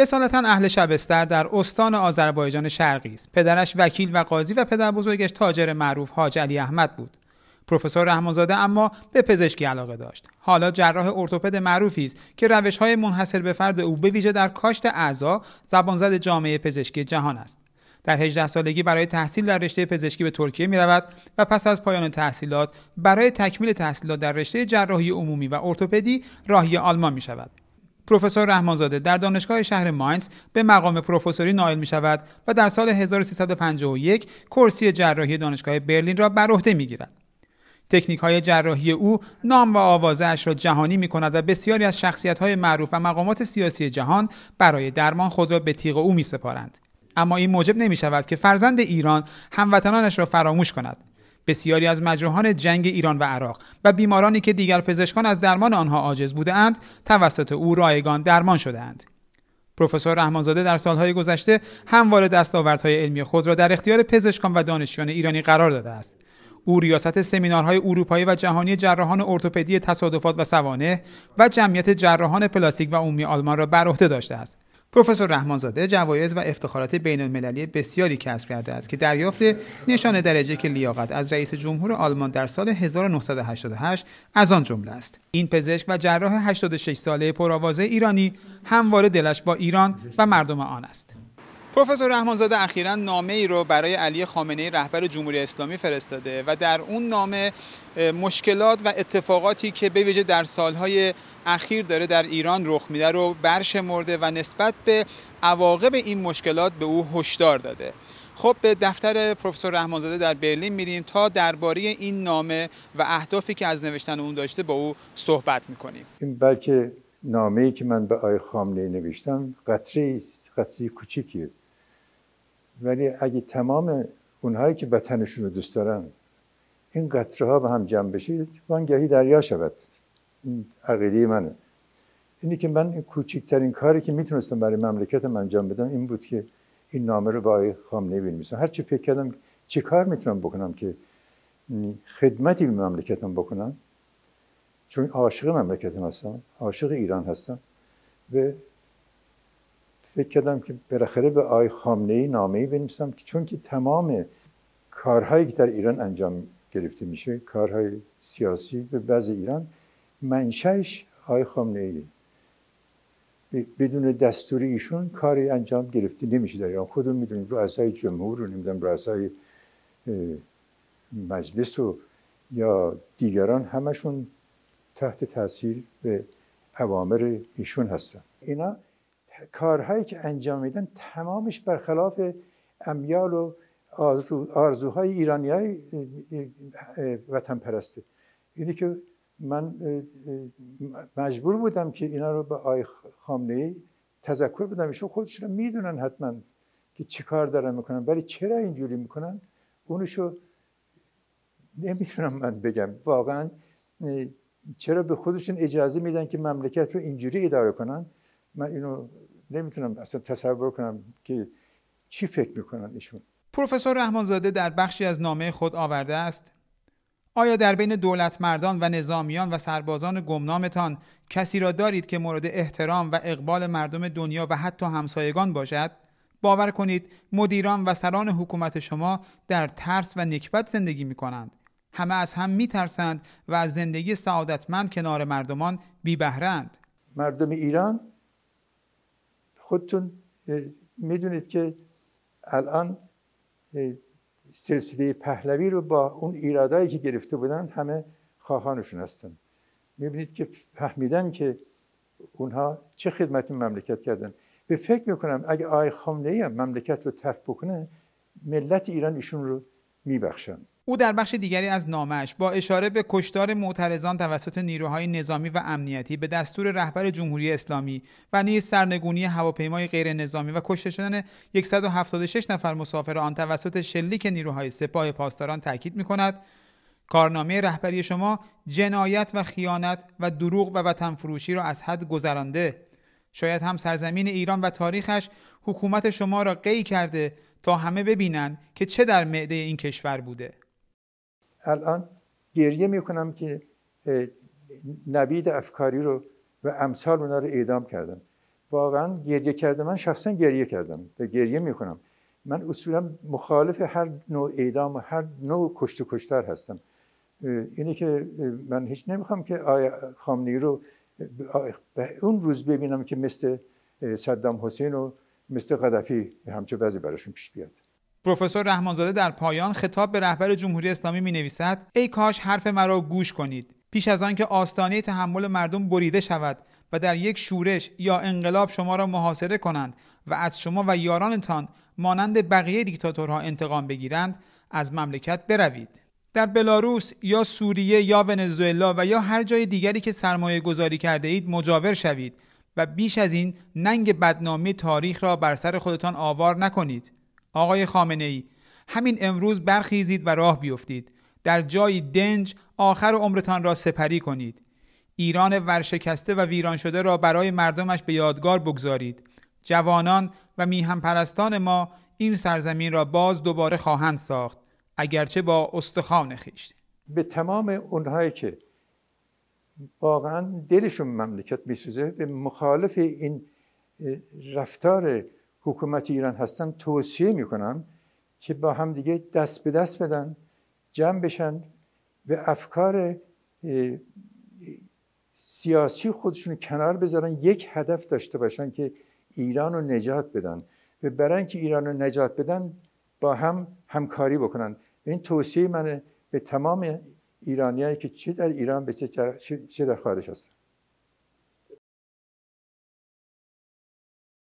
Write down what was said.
اصالتا اهل شبستر در استان آذربایجان شرقی است پدرش وکیل و قاضی و پدر بزرگش تاجر معروف حاج علی احمد بود پروفسور رحمانزاده اما به پزشکی علاقه داشت حالا جراح ارتوپد معروفی است که روش های منحصر به فرد او به ویژه در کاشت اعضا زبانزد جامعه پزشکی جهان است در 18 سالگی برای تحصیل در رشته پزشکی به ترکیه می رود و پس از پایان تحصیلات برای تکمیل تحصیلات در رشته جراحی عمومی و ارتوپدی راهی آلمان می شود. پروفسور رحمانزاده در دانشگاه شهر ماینز به مقام پروفسوری نائل می شود و در سال 1351 کرسی جراحی دانشگاه برلین را بر عهده می گیرد. تکنیک های جراحی او نام و آوازه اش را جهانی می کند و بسیاری از شخصیت های معروف و مقامات سیاسی جهان برای درمان خود را به تیغ او می سپارند. اما این موجب نمی شود که فرزند ایران هموطنانش را فراموش کند بسیاری از مجروحان جنگ ایران و عراق و بیمارانی که دیگر پزشکان از درمان آنها عاجز بودند توسط او رایگان درمان شدهاند پروفسور رحمانزاده در سالهای گذشته همواره دستاوردهای علمی خود را در اختیار پزشکان و دانشجویان ایرانی قرار داده است او ریاست سمینارهای اروپایی و جهانی جراحان ارتوپدی تصادفات و سوانه و جمعیت جراحان پلاستیک و عمومی آلمان را بر عهده داشته است پروفسور رحمانزاده جوایز و افتخارات بین المللی بسیاری کسب کرده است که دریافت نشان درجه که لیاقت از رئیس جمهور آلمان در سال 1988 از آن جمله است. این پزشک و جراح 86 ساله پرآوازه ایرانی همواره دلش با ایران و مردم آن است. پروفسور رحمانزاده اخیرا نامه ای رو برای علی خامنه رهبر جمهوری اسلامی فرستاده و در اون نامه مشکلات و اتفاقاتی که به ویژه در سالهای اخیر داره در ایران رخ میده رو برشمرده و نسبت به عواقب این مشکلات به او هشدار داده خب به دفتر پروفسور رحمانزاده در برلین میریم تا درباره این نامه و اهدافی که از نوشتن اون داشته با او صحبت میکنیم این بلکه نامه ای که من به آی خامنه نوشتم قطری است قطری کوچیکیه ولی اگه تمام اونهایی که وطنشون رو دوست دارن این قطره ها به هم جمع بشه وانگهی دریا شود این عقیده منه اینی که من کوچکترین کاری که میتونستم برای مملکتم انجام بدم این بود که این نامه رو با آقای خامنه‌ای بنویسم هرچی فکر کردم چه کار میتونم بکنم که خدمتی به مملکتم بکنم چون عاشق مملکتم هستم عاشق ایران هستم و فکر کردم که بالاخره به آی خامنه ای نامه ای بنویسم که چون که تمام کارهایی که در ایران انجام گرفته میشه کارهای سیاسی به بعض ایران منشأش آی خامنه ای بدون دستور ایشون کاری انجام گرفته نمیشه در ایران خودم میدونیم رؤسای جمهور رو نمیدونم رؤسای مجلس و یا دیگران همشون تحت تاثیر به اوامر ایشون هستن اینا کارهایی که انجام میدن تمامش برخلاف امیال و آرزوهای ایرانی های وطن پرسته اینی که من مجبور بودم که اینا رو به آی خامنه ای تذکر بدم ایشون خودشون میدونن حتما که چه کار دارن میکنن ولی چرا اینجوری میکنن اونشو نمیتونم من بگم واقعا چرا به خودشون اجازه میدن که مملکت رو اینجوری اداره کنن من اینو نمیتونم اصلا تصور کنم که چی فکر میکنن ایشون پروفسور رحمانزاده در بخشی از نامه خود آورده است آیا در بین دولت مردان و نظامیان و سربازان گمنامتان کسی را دارید که مورد احترام و اقبال مردم دنیا و حتی همسایگان باشد؟ باور کنید مدیران و سران حکومت شما در ترس و نکبت زندگی می کنند. همه از هم می ترسند و از زندگی سعادتمند کنار مردمان بی بهرند. مردم ایران خودتون میدونید که الان سلسله پهلوی رو با اون ایرادایی که گرفته بودن همه خواهانشون هستن میبینید که فهمیدن که اونها چه خدمتی مملکت کردن به فکر میکنم اگه آقای خامنه هم مملکت رو ترک بکنه ملت ایران ایشون رو میبخشند او در بخش دیگری از نامش با اشاره به کشتار معترضان توسط نیروهای نظامی و امنیتی به دستور رهبر جمهوری اسلامی و نیز سرنگونی هواپیمای غیر نظامی و کشته شدن 176 نفر مسافر آن توسط شلیک نیروهای سپاه پاسداران تاکید می کند کارنامه رهبری شما جنایت و خیانت و دروغ و فروشی را از حد گذرانده شاید هم سرزمین ایران و تاریخش حکومت شما را قی کرده تا همه ببینند که چه در معده این کشور بوده الان گریه میکنم که نبید افکاری رو و امثال اونا رو اعدام کردم. واقعا گریه کردم. من شخصا گریه کردم و گریه میکنم من اصولا مخالف هر نوع اعدام و هر نوع کشت و کشتار هستم اینه که من هیچ نمیخوام که آیا خامنه‌ای رو به اون روز ببینم که مثل صدام حسین و مثل قدفی همچه وضعی براشون پیش بیاد پروفسور رحمانزاده در پایان خطاب به رهبر جمهوری اسلامی می نویسد ای کاش حرف مرا گوش کنید پیش از آنکه آستانه تحمل مردم بریده شود و در یک شورش یا انقلاب شما را محاصره کنند و از شما و یارانتان مانند بقیه دیکتاتورها انتقام بگیرند از مملکت بروید در بلاروس یا سوریه یا ونزوئلا و یا هر جای دیگری که سرمایه گذاری کرده اید مجاور شوید و بیش از این ننگ بدنامی تاریخ را بر سر خودتان آوار نکنید آقای خامنه ای همین امروز برخیزید و راه بیفتید در جایی دنج آخر عمرتان را سپری کنید ایران ورشکسته و ویران شده را برای مردمش به یادگار بگذارید جوانان و میهم پرستان ما این سرزمین را باز دوباره خواهند ساخت اگرچه با استخوان خیش به تمام اونهایی که واقعا دلشون مملکت میسوزه به مخالف این رفتار حکومت ایران هستن توصیه میکنم که با هم دیگه دست به دست بدن جمع بشن و افکار سیاسی خودشون کنار بذارن یک هدف داشته باشن که ایران رو نجات بدن و برای اینکه ایران رو نجات بدن با هم همکاری بکنن این توصیه منه به تمام ایرانیایی که چه در ایران به چه در خارج هستن